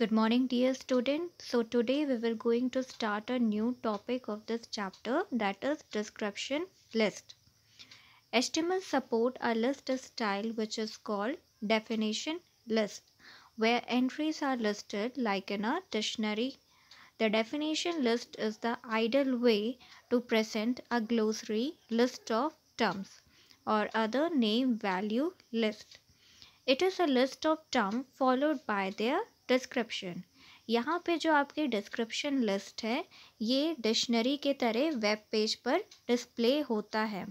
Good morning dear students. So today we were going to start a new topic of this chapter that is description list. HTML support a list style which is called definition list where entries are listed like in a dictionary. The definition list is the ideal way to present a glossary list of terms or other name value list. It is a list of terms followed by their description यहाँ पे जो आपकी description list है ये dictionary के तरह web page पर display होता है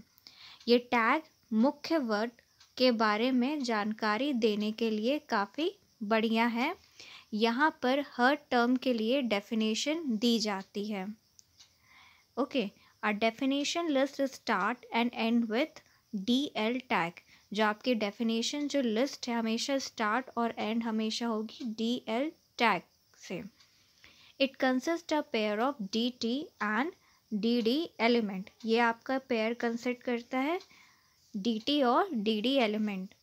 ये टैग मुख्य वर्ड के बारे में जानकारी देने के लिए काफ़ी बढ़िया है यहाँ पर हर टर्म के लिए डेफिनेशन दी जाती है okay a definition list start and and with D L tag जो आपकी डेफिनेशन जो लिस्ट है हमेशा स्टार्ट और एंड हमेशा होगी डी एल टैग से it consist a pair of D T and D D element ये आपका पेयर कंसिस्ट करता है डी टी और डी डी एलिमेंट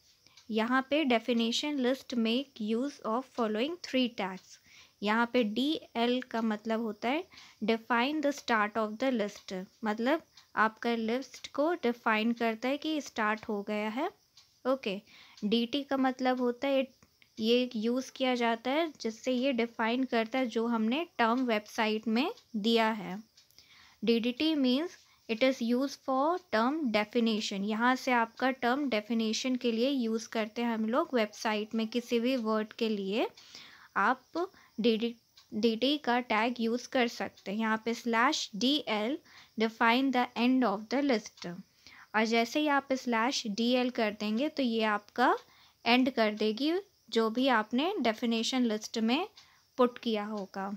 यहाँ पे definition list make use of following three tags यहाँ पे डी एल का मतलब होता है define the start of the list मतलब आपका लिस्ट को डिफाइन करता है कि स्टार्ट हो गया है ओके डी का मतलब होता है ये यूज़ किया जाता है जिससे ये डिफाइन करता है जो हमने टर्म वेबसाइट में दिया है D D T means it is use for term definition यहाँ से आपका टर्म डेफिनेशन के लिए यूज़ करते हैं हम लोग वेबसाइट में किसी भी वर्ड के लिए आप डी डी डी का टैग यूज़ कर सकते हैं यहाँ पे slash D L define the end of the list और जैसे ही आप स्लैश डी एल कर देंगे तो ये आपका एंड कर देगी जो भी आपने डेफिनेशन लिस्ट में पुट किया होगा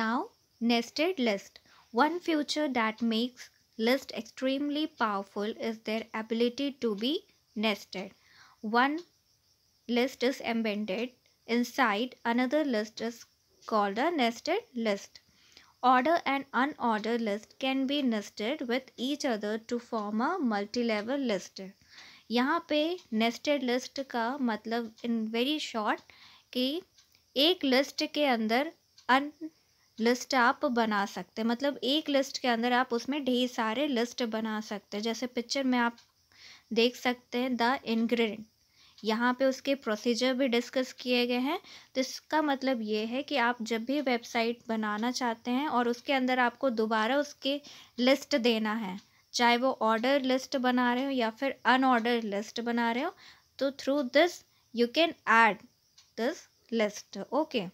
now nested list one feature that makes list extremely powerful is their ability to be nested one list is embedded Inside, another list is called a nested list. Order and unordered list can be nested with each other to form a multi-level list. यहाँ पे nested list का मतलब in very short कि एक list के अंदर अन list आप बना सकते हैं मतलब एक लिस्ट के अंदर आप उसमें ढेर सारे लिस्ट बना सकते हैं जैसे पिक्चर में आप देख सकते हैं द इंग्रेडिएंट यहाँ पे उसके प्रोसीजर भी डिस्कस किए गए हैं तो इसका मतलब ये है कि आप जब भी वेबसाइट बनाना चाहते हैं और उसके अंदर आपको दोबारा उसके लिस्ट देना है चाहे वो ऑर्डर लिस्ट बना रहे हो या फिर अनऑर्डर लिस्ट बना रहे हो तो through this you can add this list okay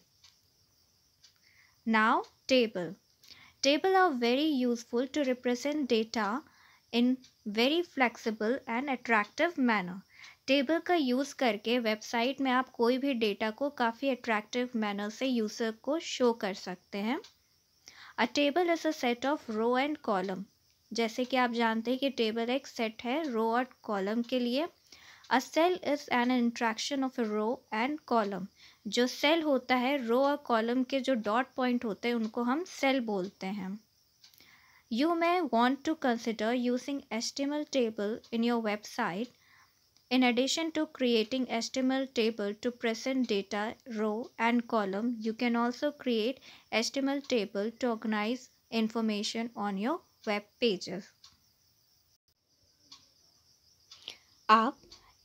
now table table are very useful to represent data in very flexible and attractive manner table का यूज़ करके वेबसाइट में आप कोई भी डेटा को काफ़ी अट्रैक्टिव मैनर से यूज़र को शो कर सकते हैं a table is a set of row and column जैसे कि आप जानते हैं कि टेबल एक सेट है रो और कॉलम के लिए a cell is an intersection of a row and column जो सेल होता है रो और कॉलम के जो डॉट पॉइंट होते हैं उनको हम सेल बोलते हैं you may want to consider using HTML table in your website In addition to creating HTML table to present data, row and column, you can also create HTML table to organize information on your web pages. आप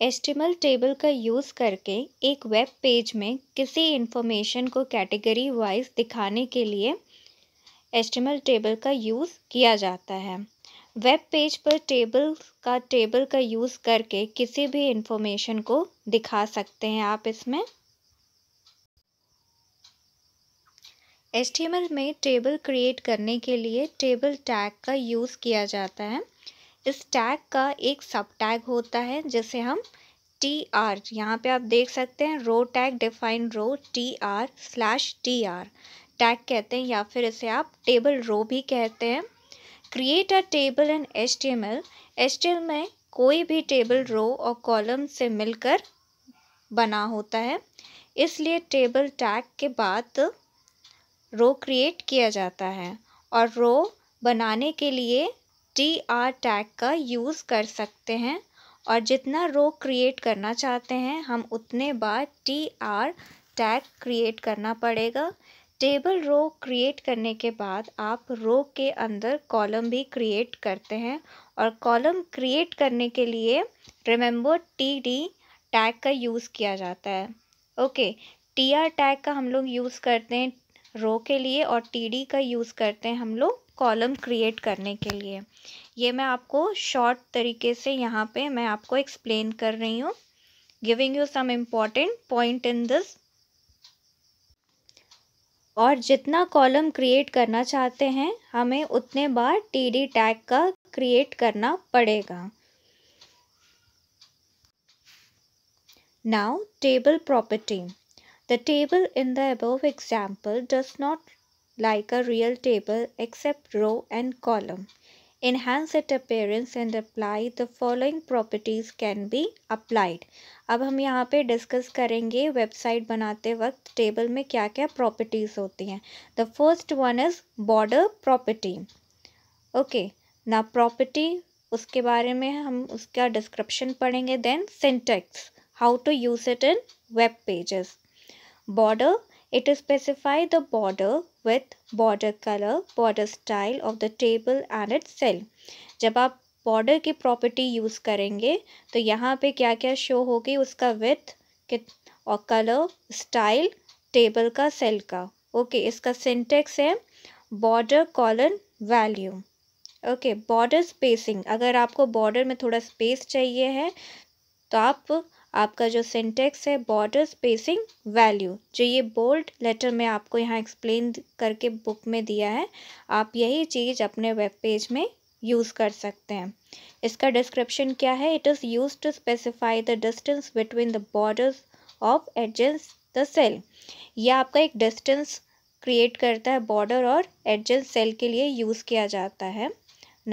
HTML table का use करके एक web page में किसी information को category wise दिखाने के लिए HTML table का use किया जाता है वेब पेज पर टेबल का टेबल का यूज़ करके किसी भी इंफॉर्मेशन को दिखा सकते हैं आप इसमें एच में टेबल क्रिएट करने के लिए टेबल टैग का यूज़ किया जाता है इस टैग का एक सब टैग होता है जिसे हम टी आर यहाँ पर आप देख सकते हैं row tag define row T R slash T R tag कहते हैं या फिर इसे आप टेबल रो भी कहते हैं T M L S T HTML में कोई भी टेबल रो और कॉलम से मिलकर बना होता है इसलिए टेबल टैग के बाद रो क्रिएट किया जाता है और रो बनाने के लिए टी आर टैग का यूज़ कर सकते हैं और जितना रो क्रिएट करना चाहते हैं हम उतने बार टी आर टैग क्रिएट करना पड़ेगा टेबल रो क्रिएट करने के बाद आप रो के अंदर कॉलम भी क्रिएट करते हैं और कॉलम क्रिएट करने के लिए रिमेंबर टी डी टैग का यूज़ किया जाता है ओके टी आर टैग का हम लोग यूज़ करते हैं रो के लिए और टी डी का यूज़ करते हैं हम लोग कॉलम क्रिएट करने के लिए ये मैं आपको शॉर्ट तरीके से यहाँ पे मैं आपको एक्सप्लेन कर रही हूँ giving you some important point in this और जितना कॉलम क्रिएट करना चाहते हैं हमें उतने बार टी डी टैग का क्रिएट करना पड़ेगा now table property the table in the above example does not like a real table except row and column enhance its appearance and apply the following properties can be applied अब हम यहाँ पे discuss करेंगे website बनाते वक्त table में क्या क्या प्रॉपर्टीज़ होती हैं the first one is border property okay ना प्रॉपर्टी उसके बारे में हम उसका डिस्क्रिप्शन पढ़ेंगे then syntax how to use it in web pages border it specify the border with border colour border style of the table and it cell जब आप border की प्रॉपर्टी यूज़ करेंगे तो यहाँ पे क्या क्या शो होगी उसका विथ और कलर स्टाइल टेबल का सेल का ओके okay, इसका सिंटेक्स है border colon value okay border spacing अगर आपको बॉर्डर में थोड़ा स्पेस चाहिए है तो आप आपका जो सिंटेक्स है बॉर्डर स्पेसिंग वैल्यू जो ये बोल्ड लेटर में आपको यहाँ एक्सप्लेन करके बुक में दिया है आप यही चीज़ अपने वेब पेज में यूज़ कर सकते हैं इसका डिस्क्रिप्शन क्या है it is use to specify the distance between the borders of adjacent the cell यह आपका एक डिस्टेंस क्रिएट करता है बॉर्डर और एडजेंस सेल के लिए यूज़ किया जाता है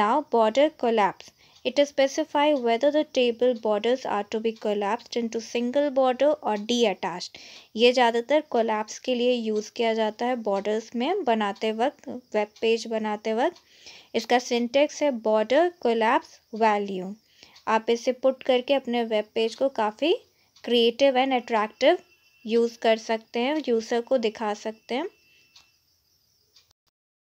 now border collapse It is specified whether the table borders are to be collapsed into single border or detached. ये ज़्यादातर collapse के लिए use किया जाता है borders में बनाते वक्त web page बनाते वक्त इसका syntax है border collapse value. आप इसे पुट करके अपने वेब पेज को काफ़ी क्रिएटिव एंड अट्रैक्टिव यूज़ कर सकते हैं यूज़र को दिखा सकते हैं